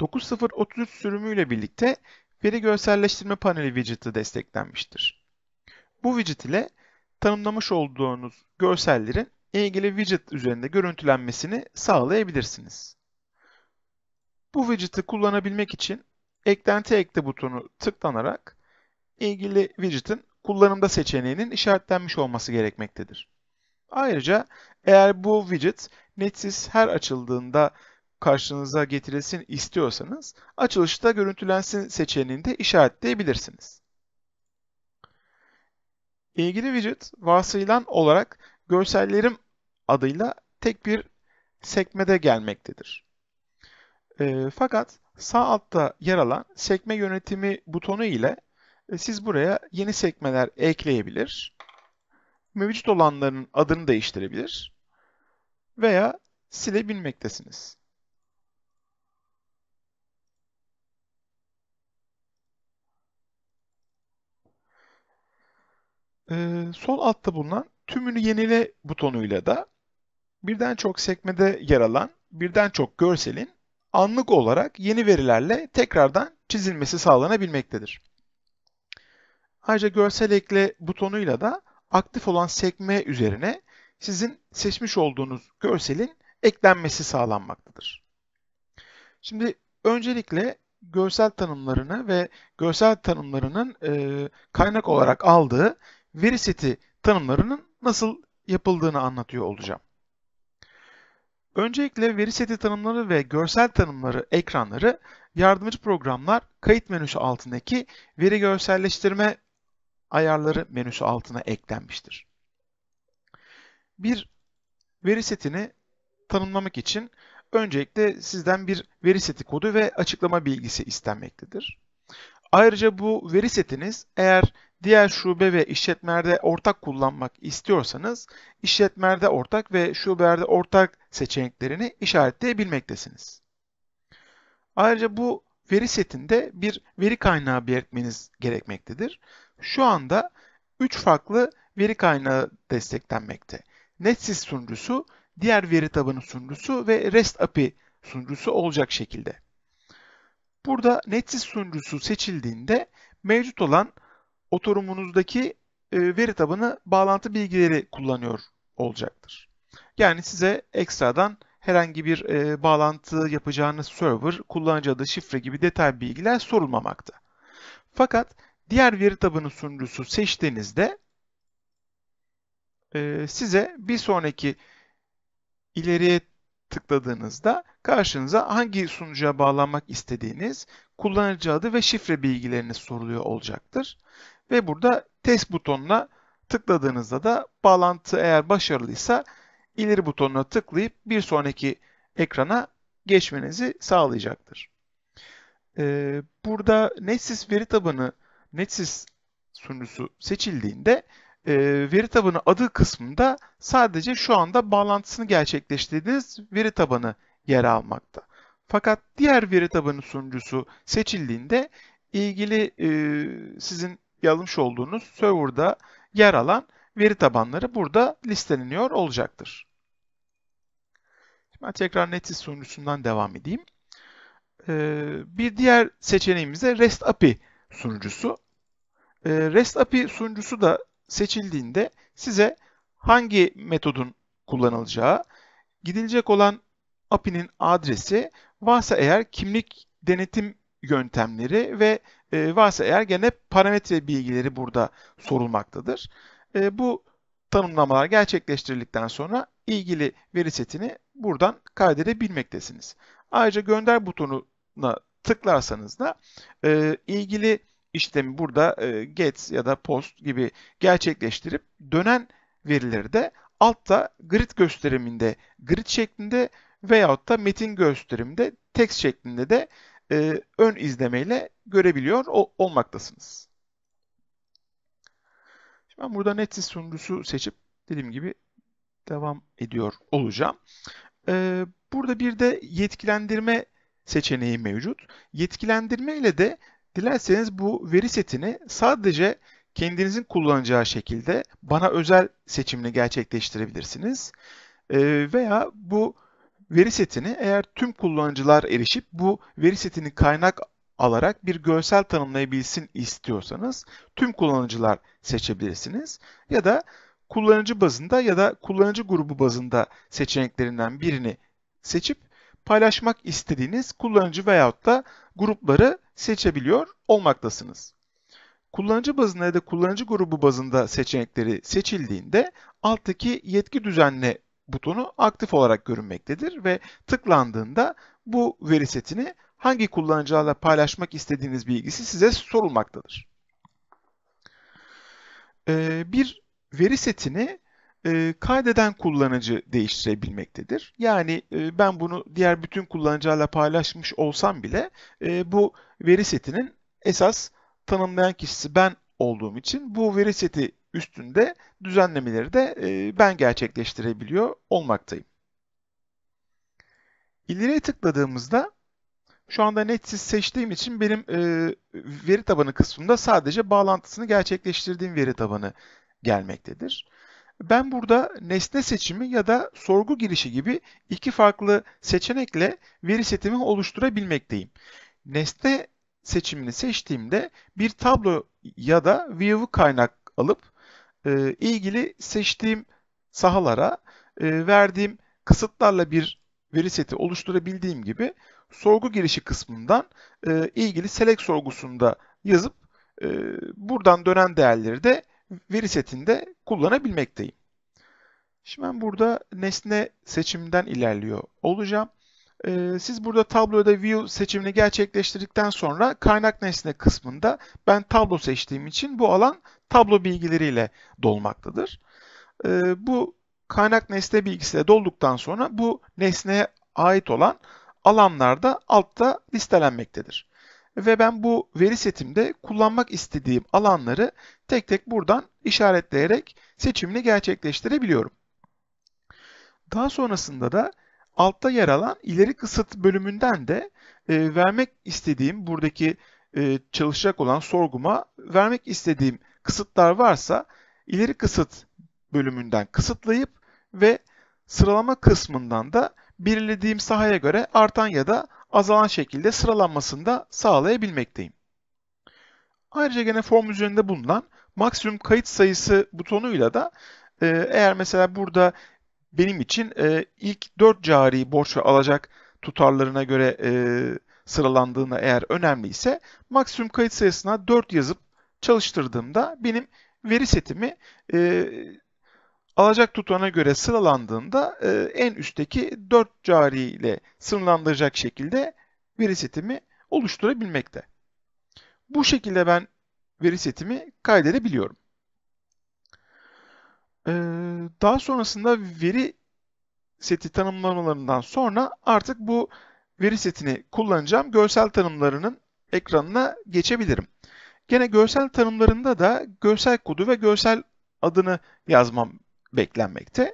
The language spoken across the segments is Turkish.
9.0.33 sürümüyle birlikte veri görselleştirme paneli widget'ı desteklenmiştir. Bu widget ile tanımlamış olduğunuz görsellerin ilgili widget üzerinde görüntülenmesini sağlayabilirsiniz. Bu widget'ı kullanabilmek için eklenti ekle butonu tıklanarak ilgili widget'ın kullanımda seçeneğinin işaretlenmiş olması gerekmektedir. Ayrıca eğer bu widget netsiz her açıldığında karşınıza getirilsin istiyorsanız açılışta görüntülensin seçeneğini de işaretleyebilirsiniz. İlgili widget varsayılan olarak görsellerim adıyla tek bir sekmede gelmektedir. E, fakat sağ altta yer alan sekme yönetimi butonu ile e, siz buraya yeni sekmeler ekleyebilir, mevcut olanların adını değiştirebilir veya silebilmektesiniz. e, sol altta bulunan tümünü yenile butonuyla da birden çok sekmede yer alan birden çok görselin anlık olarak yeni verilerle tekrardan çizilmesi sağlanabilmektedir. Ayrıca görsel ekle butonuyla da aktif olan sekme üzerine sizin seçmiş olduğunuz görselin eklenmesi sağlanmaktadır. Şimdi öncelikle görsel tanımlarını ve görsel tanımlarının e, kaynak olarak aldığı veri seti tanımlarının nasıl yapıldığını anlatıyor olacağım. Öncelikle veri seti tanımları ve görsel tanımları ekranları yardımcı programlar kayıt menüsü altındaki veri görselleştirme ayarları menüsü altına eklenmiştir. Bir veri setini tanımlamak için öncelikle sizden bir veri seti kodu ve açıklama bilgisi istenmektedir. Ayrıca bu veri setiniz eğer Diğer şube ve işletmelerde ortak kullanmak istiyorsanız işletmelerde ortak ve şubelerde ortak seçeneklerini işaretleyebilmektesiniz. Ayrıca bu veri setinde bir veri kaynağı belirtmeniz gerekmektedir. Şu anda 3 farklı veri kaynağı desteklenmekte. NetSys sunucusu, diğer veri tabanı sunucusu ve REST API sunucusu olacak şekilde. Burada NetSys sunucusu seçildiğinde mevcut olan oturumunuzdaki e, veri tabanı bağlantı bilgileri kullanıyor olacaktır. Yani size ekstradan herhangi bir e, bağlantı yapacağınız server, kullanıcı adı, şifre gibi detay bilgiler sorulmamakta. Fakat diğer veri tabanı sunucusu seçtiğinizde e, size bir sonraki ileriye tıkladığınızda karşınıza hangi sunucuya bağlanmak istediğiniz kullanıcı adı ve şifre bilgileriniz soruluyor olacaktır. Ve burada test butonuna tıkladığınızda da bağlantı eğer başarılıysa ileri butonuna tıklayıp bir sonraki ekrana geçmenizi sağlayacaktır. Ee, burada NetSys veri tabanı NetSys sunucusu seçildiğinde e, veri tabanı adı kısmında sadece şu anda bağlantısını gerçekleştirdiğiniz veri tabanı yer almakta. Fakat diğer veri tabanı sunucusu seçildiğinde ilgili e, sizin yazmış olduğunuz serverda yer alan veri tabanları burada listeleniyor olacaktır. Şimdi tekrar Netis sunucusundan devam edeyim. E, bir diğer seçeneğimiz de REST API sunucusu. E, REST API sunucusu da seçildiğinde size hangi metodun kullanılacağı, gidilecek olan API'nin adresi, varsa eğer kimlik denetim yöntemleri ve e, varsa eğer gene parametre bilgileri burada sorulmaktadır. E, bu tanımlamalar gerçekleştirildikten sonra ilgili veri setini buradan kaydedebilmektesiniz. Ayrıca gönder butonuna tıklarsanız da e, ilgili işlemi burada e, get ya da post gibi gerçekleştirip dönen verileri de altta grid gösteriminde grid şeklinde veyahut da metin gösteriminde text şeklinde de e, ön izlemeyle görebiliyor o, olmaktasınız. Şimdi ben burada Netsys sunucusu seçip dediğim gibi devam ediyor olacağım. E, burada bir de yetkilendirme seçeneği mevcut. Yetkilendirme ile de Dilerseniz bu veri setini sadece kendinizin kullanacağı şekilde bana özel seçimini gerçekleştirebilirsiniz. Ee, veya bu veri setini eğer tüm kullanıcılar erişip bu veri setini kaynak alarak bir görsel tanımlayabilsin istiyorsanız tüm kullanıcılar seçebilirsiniz. Ya da kullanıcı bazında ya da kullanıcı grubu bazında seçeneklerinden birini seçip paylaşmak istediğiniz kullanıcı veyahut da grupları seçebiliyor olmaktasınız. Kullanıcı bazında ya da kullanıcı grubu bazında seçenekleri seçildiğinde alttaki yetki düzenle butonu aktif olarak görünmektedir ve tıklandığında bu veri setini hangi kullanıcılarla paylaşmak istediğiniz bilgisi size sorulmaktadır. Ee, bir veri setini e, kaydeden kullanıcı değiştirebilmektedir. Yani e, ben bunu diğer bütün kullanıcılarla paylaşmış olsam bile e, bu veri setinin esas tanımlayan kişisi ben olduğum için bu veri seti üstünde düzenlemeleri de e, ben gerçekleştirebiliyor olmaktayım. İleriye tıkladığımızda şu anda netsiz seçtiğim için benim e, veri tabanı kısmında sadece bağlantısını gerçekleştirdiğim veri tabanı gelmektedir. Ben burada nesne seçimi ya da sorgu girişi gibi iki farklı seçenekle veri setimi oluşturabilmekteyim. Nesne seçimini seçtiğimde bir tablo ya da view kaynak alıp e, ilgili seçtiğim sahalara e, verdiğim kısıtlarla bir veri seti oluşturabildiğim gibi sorgu girişi kısmından e, ilgili select sorgusunda yazıp e, buradan dönen değerleri de veri setinde kullanabilmekteyim. Şimdi ben burada nesne seçimden ilerliyor olacağım. Ee, siz burada tabloda view seçimini gerçekleştirdikten sonra kaynak nesne kısmında ben tablo seçtiğim için bu alan tablo bilgileriyle dolmaktadır. Ee, bu kaynak nesne bilgisiyle dolduktan sonra bu nesneye ait olan alanlarda altta listelenmektedir ve ben bu veri setimde kullanmak istediğim alanları tek tek buradan işaretleyerek seçimini gerçekleştirebiliyorum. Daha sonrasında da altta yer alan ileri kısıt bölümünden de e, vermek istediğim buradaki e, çalışacak olan sorguma vermek istediğim kısıtlar varsa ileri kısıt bölümünden kısıtlayıp ve sıralama kısmından da belirlediğim sahaya göre artan ya da azalan şekilde sıralanmasını da sağlayabilmekteyim. Ayrıca gene form üzerinde bulunan maksimum kayıt sayısı butonuyla da e, eğer mesela burada benim için e, ilk 4 cari borç ve alacak tutarlarına göre e, sıralandığına eğer önemli ise maksimum kayıt sayısına 4 yazıp çalıştırdığımda benim veri setimi e, alacak tutana göre sıralandığında e, en üstteki 4 cari ile sınırlandıracak şekilde veri setimi oluşturabilmekte. Bu şekilde ben veri setimi kaydedebiliyorum. Ee, daha sonrasında veri seti tanımlamalarından sonra artık bu veri setini kullanacağım görsel tanımlarının ekranına geçebilirim. Gene görsel tanımlarında da görsel kodu ve görsel adını yazmam beklenmekte.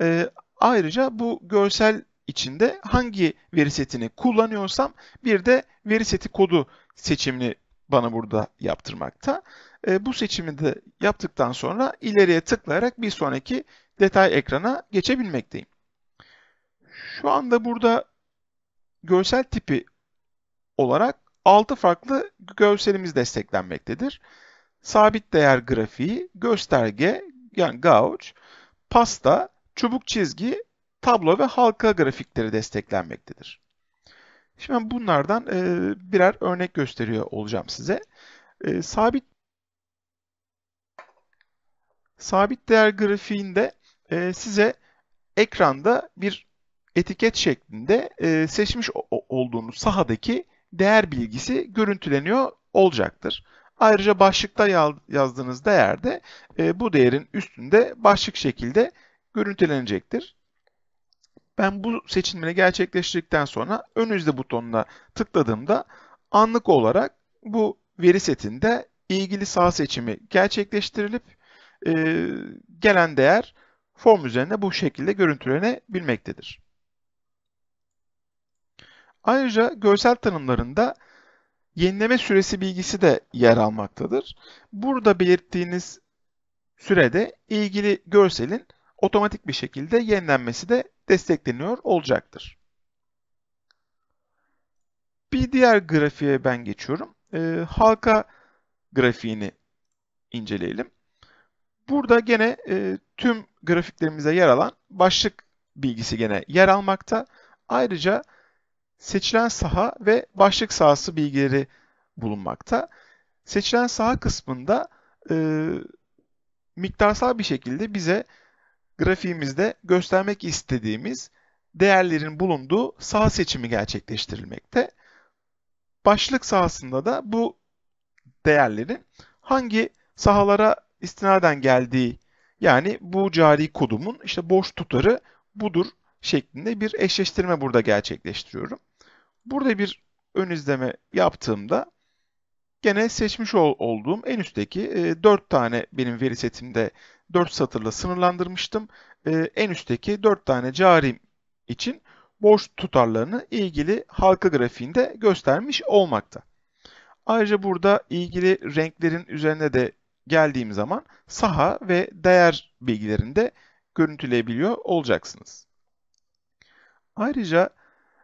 E, ayrıca bu görsel içinde hangi veri setini kullanıyorsam bir de veri seti kodu seçimini bana burada yaptırmakta. E, bu seçimi de yaptıktan sonra ileriye tıklayarak bir sonraki detay ekrana geçebilmekteyim. Şu anda burada görsel tipi olarak 6 farklı görselimiz desteklenmektedir. Sabit değer grafiği, gösterge yani gauge, pasta, çubuk çizgi, tablo ve halka grafikleri desteklenmektedir. Şimdi ben bunlardan e, birer örnek gösteriyor olacağım size. E, sabit sabit değer grafiğinde e, size ekranda bir etiket şeklinde seçmiş olduğunuz sahadaki değer bilgisi görüntüleniyor olacaktır. Ayrıca başlıkta yazdığınız değerde e, bu değerin üstünde başlık şekilde görüntülenecektir. Ben bu seçimini gerçekleştirdikten sonra ön yüzde butonuna tıkladığımda anlık olarak bu veri setinde ilgili sağ seçimi gerçekleştirilip e, gelen değer form üzerinde bu şekilde görüntülenebilmektedir. Ayrıca görsel tanımlarında yenileme süresi bilgisi de yer almaktadır. Burada belirttiğiniz sürede ilgili görselin otomatik bir şekilde yenilenmesi de destekleniyor olacaktır. Bir diğer grafiğe ben geçiyorum. E, halka grafiğini inceleyelim. Burada gene e, tüm grafiklerimize yer alan başlık bilgisi gene yer almakta. Ayrıca seçilen saha ve başlık sahası bilgileri bulunmakta. Seçilen saha kısmında e, miktarsal bir şekilde bize grafiğimizde göstermek istediğimiz değerlerin bulunduğu saha seçimi gerçekleştirilmekte. Başlık sahasında da bu değerlerin hangi sahalara istinaden geldiği yani bu cari kodumun işte boş tutarı budur şeklinde bir eşleştirme burada gerçekleştiriyorum. Burada bir ön izleme yaptığımda gene seçmiş ol, olduğum en üstteki e, 4 tane benim veri setimde 4 satırla sınırlandırmıştım. E, en üstteki 4 tane carim için borç tutarlarını ilgili halka grafiğinde göstermiş olmakta. Ayrıca burada ilgili renklerin üzerine de geldiğim zaman saha ve değer bilgilerini de görüntüleyebiliyor olacaksınız. Ayrıca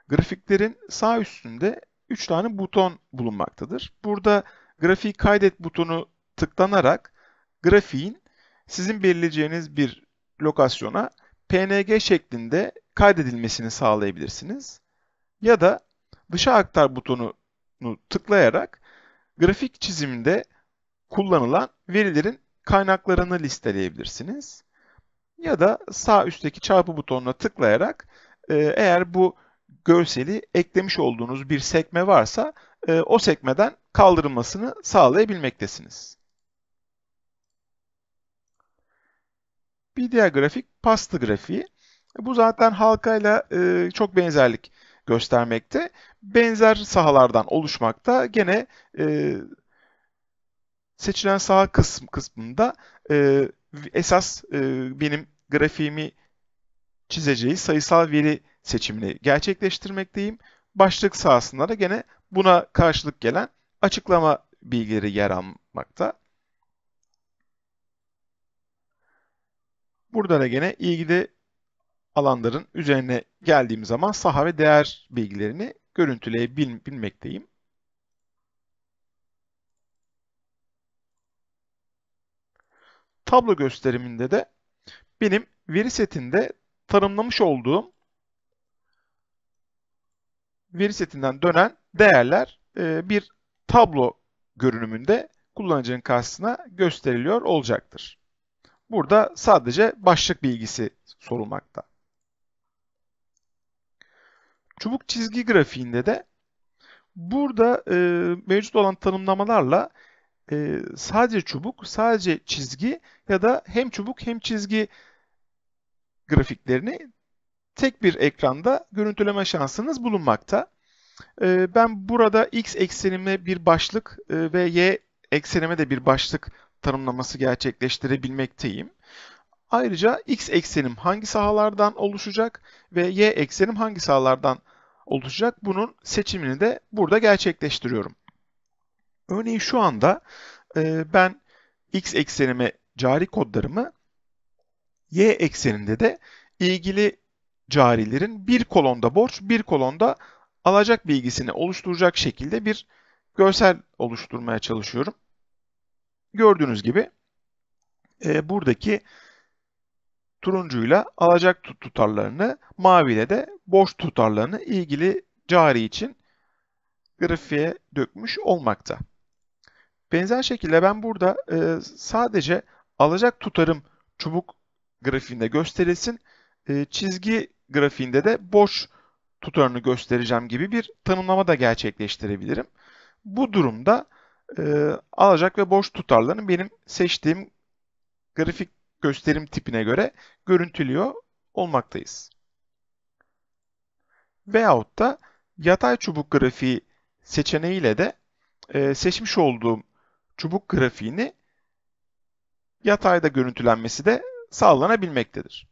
grafiklerin sağ üstünde 3 tane buton bulunmaktadır. Burada grafiği kaydet butonu tıklanarak grafiğin sizin belirleyeceğiniz bir lokasyona PNG şeklinde kaydedilmesini sağlayabilirsiniz. Ya da dışa aktar butonunu tıklayarak grafik çiziminde kullanılan verilerin kaynaklarını listeleyebilirsiniz. Ya da sağ üstteki çarpı butonuna tıklayarak ee, eğer bu görseli eklemiş olduğunuz bir sekme varsa e, o sekmeden kaldırılmasını sağlayabilmektesiniz. Bir diğer grafik pasta grafiği. Bu zaten halkayla e, çok benzerlik göstermekte. Benzer sahalardan oluşmakta. Gene e, seçilen saha kısmında e, esas benim grafiğimi çizeceği sayısal veri seçimini gerçekleştirmekteyim. Başlık sahasında da gene buna karşılık gelen açıklama bilgileri yer almakta. Burada da gene ilgili alanların üzerine geldiğim zaman saha ve değer bilgilerini görüntüleyebilmekteyim. Tablo gösteriminde de benim veri setinde tanımlamış olduğum veri setinden dönen değerler e, bir tablo görünümünde kullanıcının karşısına gösteriliyor olacaktır. Burada sadece başlık bilgisi sorulmakta. Çubuk çizgi grafiğinde de burada e, mevcut olan tanımlamalarla e, sadece çubuk, sadece çizgi ya da hem çubuk hem çizgi grafiklerini tek bir ekranda görüntüleme şansınız bulunmakta. Ee, ben burada x eksenime bir başlık e, ve y eksenime de bir başlık tanımlaması gerçekleştirebilmekteyim. Ayrıca x eksenim hangi sahalardan oluşacak ve y eksenim hangi sahalardan oluşacak bunun seçimini de burada gerçekleştiriyorum. Örneğin şu anda e, ben x eksenime cari kodlarımı Y ekseninde de ilgili carilerin bir kolonda borç, bir kolonda alacak bilgisini oluşturacak şekilde bir görsel oluşturmaya çalışıyorum. Gördüğünüz gibi e, buradaki turuncuyla alacak tutarlarını, maviyle de borç tutarlarını ilgili cari için grafiğe dökmüş olmakta. Benzer şekilde ben burada e, sadece alacak tutarım çubuk grafiğinde gösterilsin. E, çizgi grafiğinde de boş tutarını göstereceğim gibi bir tanımlama da gerçekleştirebilirim. Bu durumda e, alacak ve boş tutarlarını benim seçtiğim grafik gösterim tipine göre görüntülüyor olmaktayız. Veyahut da yatay çubuk grafiği seçeneğiyle de e, seçmiş olduğum çubuk grafiğini yatayda görüntülenmesi de sağlanabilmektedir.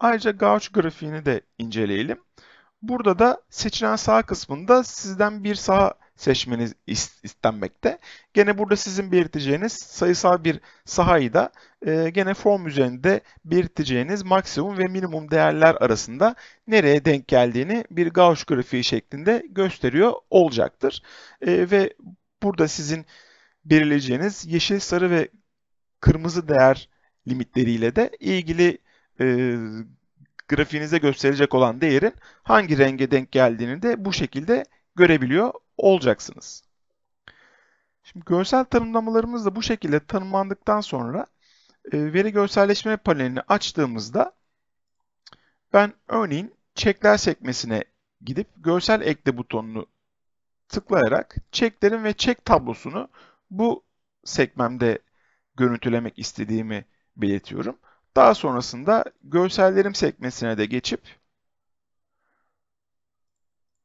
Ayrıca Gauss grafiğini de inceleyelim. Burada da seçilen sağ kısmında sizden bir sağ seçmeniz istenmekte. Gene burada sizin belirteceğiniz sayısal bir sahayı da e, gene form üzerinde belirteceğiniz maksimum ve minimum değerler arasında nereye denk geldiğini bir Gauss grafiği şeklinde gösteriyor olacaktır. E, ve burada sizin belirleyeceğiniz yeşil, sarı ve kırmızı değer limitleriyle de ilgili e, grafiğinize gösterecek olan değerin hangi renge denk geldiğini de bu şekilde görebiliyor olacaksınız. Şimdi görsel tanımlamalarımızı da bu şekilde tanımlandıktan sonra e, veri görselleşme panelini açtığımızda ben örneğin çekler sekmesine gidip görsel ekle butonunu tıklayarak çeklerin ve çek tablosunu bu sekmemde görüntülemek istediğimi belirtiyorum. Daha sonrasında görsellerim sekmesine de geçip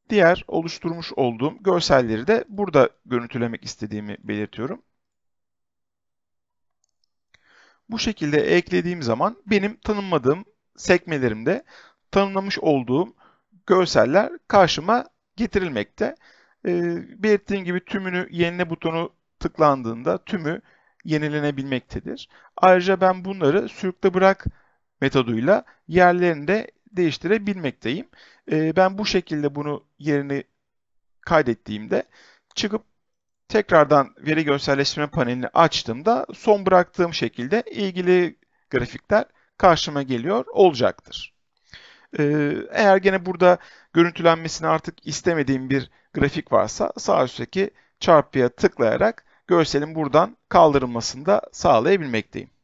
diğer oluşturmuş olduğum görselleri de burada görüntülemek istediğimi belirtiyorum. Bu şekilde eklediğim zaman benim tanımladığım sekmelerimde tanımlamış olduğum görseller karşıma getirilmekte. E, belirttiğim gibi tümünü yenile butonu tıklandığında tümü yenilenebilmektedir. Ayrıca ben bunları sürükle bırak metoduyla yerlerini de değiştirebilmekteyim. Ee, ben bu şekilde bunu yerini kaydettiğimde çıkıp tekrardan veri görselleştirme panelini açtığımda son bıraktığım şekilde ilgili grafikler karşıma geliyor olacaktır. Ee, eğer gene burada görüntülenmesini artık istemediğim bir grafik varsa sağ üstteki çarpıya tıklayarak görselin buradan kaldırılmasını da sağlayabilmekteyim.